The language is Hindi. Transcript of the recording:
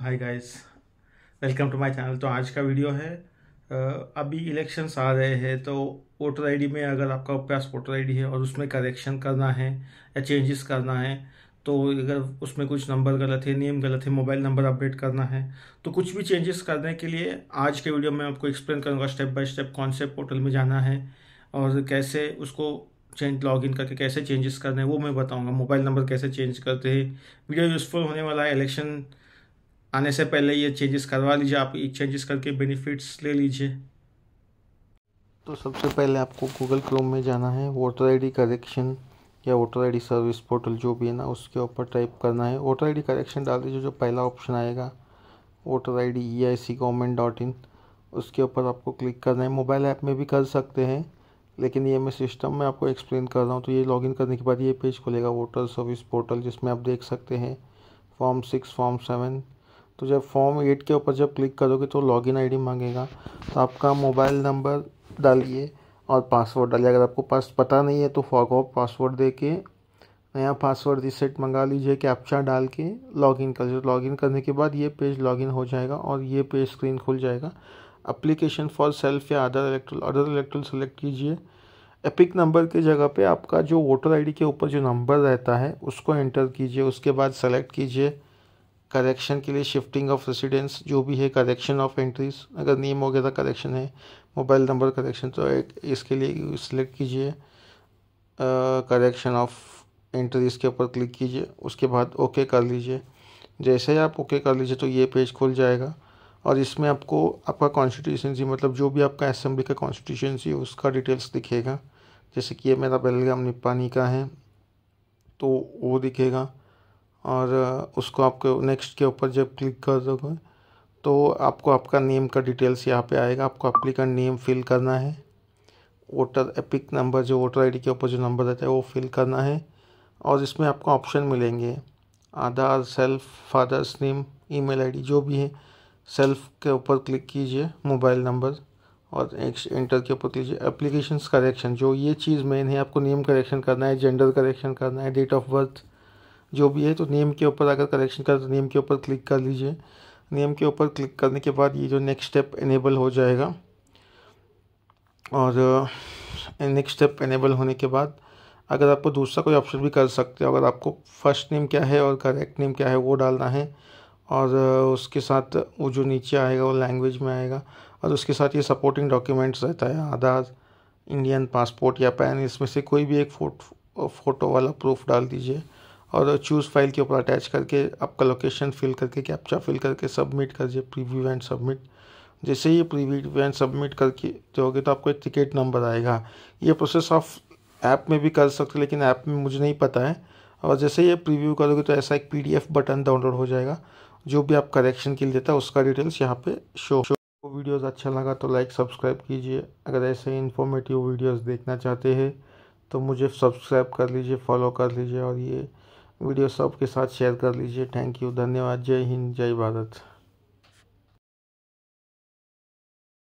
hi guys welcome to my channel तो आज का वीडियो है अभी इलेक्शंस आ रहे हैं तो वोटर आईडी में अगर आपका पास वोटर आईडी है और उसमें करेक्शन करना है या चेंजेस करना है तो अगर उसमें कुछ नंबर गलत है नेम गलत है मोबाइल नंबर अपडेट करना है तो कुछ भी चेंजेस करने के लिए आज के वीडियो में आपको एक्सप्लेन करूँगा स्टेप बाय स्टेप कौन से पोर्टल में जाना है और कैसे उसको चेंज लॉग इन करके कैसे चेंजेस करने हैं वो मैं बताऊँगा मोबाइल नंबर कैसे चेंज करते हैं वीडियो यूज़फुल होने वाला है इलेक्शन आने से पहले ये चेंजेस करवा लीजिए आप ये चेंजेस करके बेनिफिट्स ले लीजिए तो सबसे पहले आपको गूगल क्रोम में जाना है वोटर आईडी करेक्शन या वोटर आईडी सर्विस पोर्टल जो भी है ना उसके ऊपर टाइप करना है वोटर आईडी करेक्शन डाल दीजिए जो पहला ऑप्शन आएगा voter I D E I C government dot in उसके ऊपर आपको क्लिक करना है मोबाइल ऐप में भी कर सकते हैं लेकिन ये मैं सिस्टम में आपको एक्सप्लेन कर रहा हूँ तो ये लॉगिन करने के बाद ये पेज खुलेगा वोटर सर्विस पोर्टल जिसमें आप देख सकते हैं फॉर्म सिक्स फॉर्म सेवन तो जब फॉर्म एट के ऊपर जब क्लिक करोगे तो लॉगिन आईडी मांगेगा तो आपका मोबाइल नंबर डालिए और पासवर्ड डालिए अगर आपको पास पता नहीं है तो फॉग ऑफ पासवर्ड दे के नया पासवर्ड रिसेट मंगा लीजिए कैप्चा डाल के लॉगिन कर लीजिए लॉगिन करने के बाद ये पेज लॉगिन हो जाएगा और ये पेज स्क्रीन खुल जाएगा अप्लीकेशन फॉर सेल्फ या other electoral other electoral select कीजिए एपिक नंबर के जगह पे आपका जो वोटर आईडी के ऊपर जो नंबर रहता है उसको एंटर कीजिए उसके बाद सेलेक्ट कीजिए करेक्शन के लिए शिफ्टिंग ऑफ रेसिडेंस जो भी है करेक्शन ऑफ एंट्रीज अगर नेम वगैरह करेक्शन है मोबाइल नंबर करेक्शन तो एक इसके लिए सिलेक्ट कीजिए करेक्शन ऑफ एंट्रीज के ऊपर क्लिक कीजिए उसके बाद ओके कर लीजिए जैसे ही आप ओके कर लीजिए तो ये पेज खुल जाएगा और इसमें आपको आपका कॉन्स्टिट्यूशनसी मतलब जो भी आपका असेंबली का कॉन्स्टिट्यूशनसी उसका डिटेल्स दिखेगा जैसे कि ये मेरा बेलगाम निपानी का है तो वो दिखेगा और उसको आपको नेक्स्ट के ऊपर जब क्लिक कर दोगे तो आपको आपका नेम का डिटेल्स यहाँ पे आएगा आपको एप्लीकेंट नेम फिल करना है वोटर एपिक नंबर जो वोटर आईडी के ऊपर जो नंबर रहता है वो फिल करना है और इसमें आपको ऑप्शन मिलेंगे Aadhaar self father's name email ID जो भी है सेल्फ के ऊपर क्लिक कीजिए मोबाइल नंबर और इंटर के ऊपर कीजिए एप्लीकेशन करेक्शन जो ये चीज़ मेन है आपको नेम करेक्शन करना है जेंडर करेक्शन करना है डेट ऑफ बर्थ जो भी है तो नेम के ऊपर अगर करेक्शन कर तो नेम के ऊपर क्लिक कर लीजिए नेम के ऊपर क्लिक करने के बाद ये जो नेक्स्ट स्टेप इनेबल हो जाएगा और नेक्स्ट स्टेप इनेबल होने के बाद अगर आपको दूसरा कोई ऑप्शन भी कर सकते हो अगर आपको फर्स्ट नेम क्या है और करेक्ट नेम क्या है वो डालना है और उसके साथ वो जो नीचे आएगा वो लैंग्वेज में आएगा और उसके साथ ये सपोर्टिंग डॉक्यूमेंट्स रहता है आधार इंडियन पासपोर्ट या पैन इसमें से कोई भी एक फ़ोटो फोटो वाला प्रूफ डाल दीजिए और चूज़ फाइल के ऊपर अटैच करके आपका लोकेशन फिल करके कैप्चा फिल करके सबमिट कर दिए प्रीव्यू एंड सबमिट जैसे ही प्रीव्यू एंड सबमिट करके जाओगे तो आपको एक टिकट नंबर आएगा ये प्रोसेस आप ऐप में भी कर सकते लेकिन ऐप में मुझे नहीं पता है और जैसे ये प्रीव्यू करोगे तो ऐसा एक पी बटन डाउनलोड हो जाएगा जो भी आप करेक्शन के लिए देता है उसका डिटेल्स यहाँ पे शो शो वीडियोस अच्छा लगा तो लाइक सब्सक्राइब कीजिए अगर ऐसे इन्फॉर्मेटिव वीडियोस देखना चाहते हैं तो मुझे सब्सक्राइब कर लीजिए फॉलो कर लीजिए और ये वीडियो सबके साथ शेयर कर लीजिए थैंक यू धन्यवाद जय हिंद जय भारत